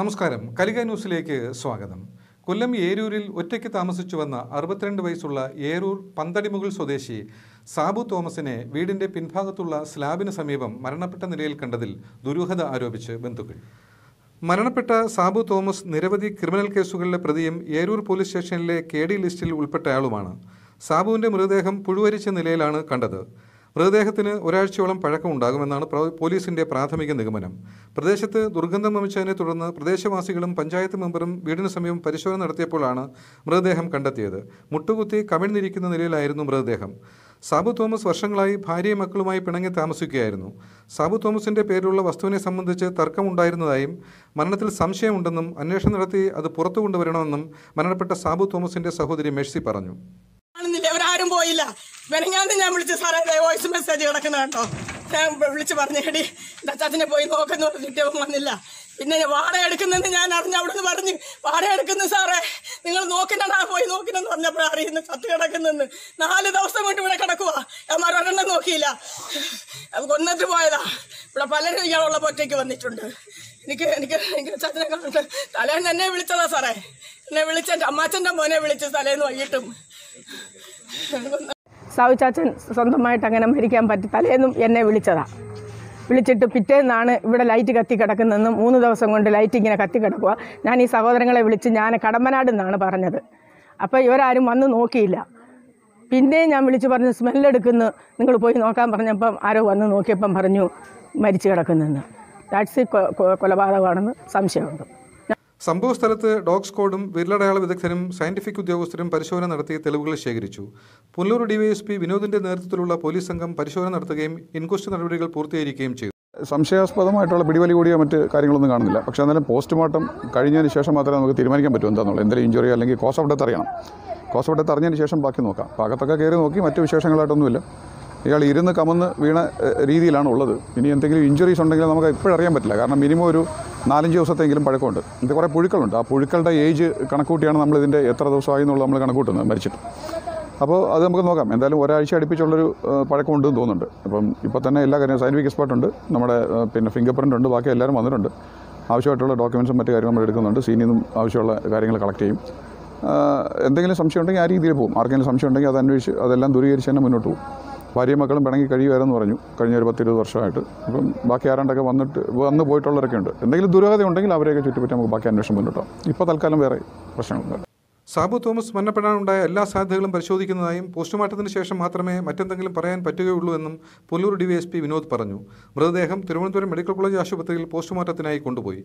നമസ്കാരം കലിക ന്യൂസിലേക്ക് സ്വാഗതം കൊല്ലം ഏരൂരിൽ ഒറ്റയ്ക്ക് താമസിച്ചു വന്ന അറുപത്തിരണ്ട് വയസ്സുള്ള ഏരൂർ പന്തടിമുകൾ സ്വദേശി സാബു തോമസിനെ വീടിന്റെ പിൻഭാഗത്തുള്ള സ്ലാബിന് സമീപം മരണപ്പെട്ട നിലയിൽ കണ്ടതിൽ ദുരൂഹത ആരോപിച്ച് ബന്ധുക്കൾ മരണപ്പെട്ട സാബു തോമസ് നിരവധി ക്രിമിനൽ കേസുകളിലെ പ്രതിയും ഏരൂർ പോലീസ് സ്റ്റേഷനിലെ കെ ഡി ലിസ്റ്റിൽ ഉൾപ്പെട്ടയാളുമാണ് സാബുവിന്റെ മൃതദേഹം പുഴുവരിച്ച നിലയിലാണ് കണ്ടത് മൃതദേഹത്തിന് ഒരാഴ്ചയോളം പഴക്കമുണ്ടാകുമെന്നാണ് പോലീസിന്റെ പ്രാഥമിക നിഗമനം പ്രദേശത്ത് ദുർഗന്ധം വമിച്ചതിനെ തുടർന്ന് പ്രദേശവാസികളും പഞ്ചായത്ത് മെമ്പറും വീടിന് സമീപം പരിശോധന നടത്തിയപ്പോഴാണ് മൃതദേഹം കണ്ടെത്തിയത് മുട്ടുകുത്തി കമിഴ്ന്നിരിക്കുന്ന നിലയിലായിരുന്നു മൃതദേഹം സാബു തോമസ് വർഷങ്ങളായി ഭാര്യയും മക്കളുമായി പിണങ്ങി താമസിക്കുകയായിരുന്നു സാബു തോമസിന്റെ പേരിലുള്ള വസ്തുവിനെ സംബന്ധിച്ച് തർക്കമുണ്ടായിരുന്നതായും മരണത്തിൽ സംശയമുണ്ടെന്നും അന്വേഷണം നടത്തി അത് പുറത്തു കൊണ്ടുവരണമെന്നും മരണപ്പെട്ട സാബു തോമസിന്റെ സഹോദരി മെഴ്സി പറഞ്ഞു പോയില്ല മെനങ്ങാന്ന് ഞാൻ വിളിച്ച് സാറേ വോയിസ് മെസ്സേജ് കിടക്കുന്ന കേട്ടോ ഞാൻ വിളിച്ച് പറഞ്ഞേടി ദത്താച്ചനെ പോയി നോക്കുന്നു കിട്ടിയവൻ വന്നില്ല പിന്നെ വാടക എടുക്കുന്നെന്ന് ഞാൻ അറിഞ്ഞ അവിടെ നിന്ന് പറഞ്ഞു വാടക എടുക്കുന്നു സാറേ നിങ്ങൾ നോക്കിണ്ടാ പോയി നോക്കിനെന്ന് പറഞ്ഞപ്പോൾ അറിയുന്നു ചത്ത് കിടക്കുന്നെന്ന് നാല് ദിവസം കൊണ്ട് ഇവിടെ കിടക്കുക ഞാൻ നോക്കിയില്ല നോക്കിയില്ല കൊന്നിട്ട് പോയതാ ഇവിടെ പലരും ഇയാളുള്ള പൊറ്റയ്ക്ക് വന്നിട്ടുണ്ട് എനിക്ക് എനിക്ക് എനിക്ക് ചത്തിനെ കണ്ടിട്ട് തലേന്ന് എന്നെ വിളിച്ചതാ സാറേ എന്നെ വിളിച്ച അമ്മാച്ചൻ്റെ മോനെ വിളിച്ച് തലേന്ന് വൈകിട്ടും സാവു ചാച്ചൻ സ്വന്തമായിട്ട് അങ്ങനെ മരിക്കാൻ പറ്റി തലേന്നും എന്നെ വിളിച്ചതാ വിളിച്ചിട്ട് പിറ്റേന്നാണ് ഇവിടെ ലൈറ്റ് കത്തി കിടക്കുന്നതെന്ന് മൂന്ന് ദിവസം കൊണ്ട് ലൈറ്റ് ഇങ്ങനെ കത്തി കിടക്കുക ഞാൻ ഈ സഹോദരങ്ങളെ വിളിച്ച് ഞാൻ കടമ്പനാട് എന്നാണ് പറഞ്ഞത് അപ്പോൾ ഇവരാരും വന്ന് നോക്കിയില്ല പിന്നെയും ഞാൻ വിളിച്ച് പറഞ്ഞു സ്മെല്ലെടുക്കുന്നു നിങ്ങൾ പോയി നോക്കാൻ പറഞ്ഞപ്പം ആരോ വന്ന് നോക്കിയപ്പം പറഞ്ഞു മരിച്ചു കിടക്കുന്നെന്ന് ദാറ്റ്സ് കൊലപാതകമാണെന്ന് സംശയമുണ്ട് സംഭവ സ്ഥലത്ത് ഡോഗ് സ്ക്വാഡും വിരലടയാള വിദഗ്ധരും സയന്റിഫിക് ഉദ്യോഗസ്ഥരും പരിശോധന നടത്തി തെളിവുകൾ ശേഖരിച്ചു പുനലൂർ ഡിവൈഎസ്പി വിനോദിന്റെ നേതൃത്വത്തിലുള്ള പോലീസ് സംഘം പരിശോധന നടത്തുകയും ഇൻക്വസ്റ്റ് നടപടികൾ പൂർത്തീകരിക്കുകയും ചെയ്തു സംശയാസ്പദമായിട്ടുള്ള പിടിവലി കൂടിയോ മറ്റ് കാര്യങ്ങളൊന്നും കാണുന്നില്ല പക്ഷേ എന്നാലും പോസ്റ്റ്മോർട്ടം കഴിഞ്ഞതിന് ശേഷം മാത്രമേ നമുക്ക് തീരുമാനിക്കാൻ പറ്റൂ എന്താണെന്നുള്ളത് എന്തെങ്കിലും ഇഞ്ചുറി അല്ലെങ്കിൽ കോസ് ഓഫ് ഡെത്ത് അറിയണം കോസ് ഓഫ് ഡെത്ത് അറിഞ്ഞതിന് ശേഷം ബാക്കി നോക്കാം പാകത്തൊക്കെ കയറി നോക്കി മറ്റ് വിശേഷങ്ങളായിട്ടൊന്നുമില്ല ഇയാൾ ഇരുന്ന് കമന്ന് വീണ രീതിയിലാണ് ഉള്ളത് ഇനി എന്തെങ്കിലും ഇഞ്ചുറീസ് ഉണ്ടെങ്കിൽ നമുക്ക് ഇപ്പോഴറിയാൻ പറ്റില്ല കാരണം മിനിമം ഒരു നാലഞ്ച് ദിവസത്തെങ്കിലും പഴക്കമുണ്ട് ഇത് കുറേ പുഴുക്കളുണ്ട് ആ പുഴുക്കളുടെ ഏജ് കണക്കൂട്ടിയാണ് നമ്മൾ എത്ര ദിവസമായി എന്നുള്ളത് നമ്മൾ കണക്കൂട്ടുന്നത് മരിച്ചിട്ട് അപ്പോൾ അത് നമുക്ക് നോക്കാം എന്തായാലും ഒരാഴ്ച അടുപ്പിച്ചുള്ളൊരു പഴക്കമുണ്ടെന്ന് തോന്നുന്നുണ്ട് അപ്പം ഇപ്പോൾ തന്നെ എല്ലാ കാര്യവും സയൻറ്റിഫിക് എക്സ്പേർട്ട് ഉണ്ട് നമ്മുടെ പിന്നെ ഫിംഗർ പ്രിൻ്റ് ഉണ്ട് ബാക്കി എല്ലാവരും വന്നിട്ടുണ്ട് ആവശ്യമായിട്ടുള്ള ഡോക്യുമെൻസും മറ്റു കാര്യങ്ങളും നമ്മൾ എടുക്കുന്നുണ്ട് സീനിൽ നിന്നും ആവശ്യമുള്ള കാര്യങ്ങൾ കളക്ട് ചെയ്യും എന്തെങ്കിലും സംശയം ഉണ്ടെങ്കിൽ ആ രീതിയിൽ പോകും ആർക്കെങ്കിലും സംശയം ഉണ്ടെങ്കിൽ അത് അന്വേഷിച്ച് അതെല്ലാം ദൂരീകരിച്ച് തന്നെ മുന്നോട്ട് പോകും ഭാര്യയും മക്കളും പിണങ്ങി കഴിയുമായിരുന്നു പറഞ്ഞു കഴിഞ്ഞ ഒരു പത്തിരുപത് വർഷമായിട്ട് അപ്പം ബാക്കി ആരാണ്ടൊക്കെ വന്നിട്ട് വന്ന് പോയിട്ടുള്ളവരൊക്കെ ഉണ്ട് എന്തെങ്കിലും ദുരൂഹത ഉണ്ടെങ്കിൽ അവരെയൊക്കെ ചുറ്റിപ്പറ്റി നമുക്ക് ബാക്കി അന്വേഷണം മുന്നോട്ടോ ഇപ്പോൾ തൽക്കാലം വേറെ പ്രശ്നങ്ങളൊന്നുമില്ല സാബു തോമസ് മരണപ്പെടാനുണ്ടായ എല്ലാ സാധ്യതകളും പരിശോധിക്കുന്നതായും പോസ്റ്റ്മോർട്ടത്തിന് ശേഷം മാത്രമേ മറ്റെന്തെങ്കിലും പറയാൻ പറ്റുകയുള്ളൂ എന്നും പുല്ലൂർ ഡിവൈഎസ്പി വിനോദ് പറഞ്ഞു മൃതദേഹം തിരുവനന്തപുരം മെഡിക്കൽ കോളേജ് ആശുപത്രിയിൽ പോസ്റ്റ്മോർട്ടത്തിനായി കൊണ്ടുപോയി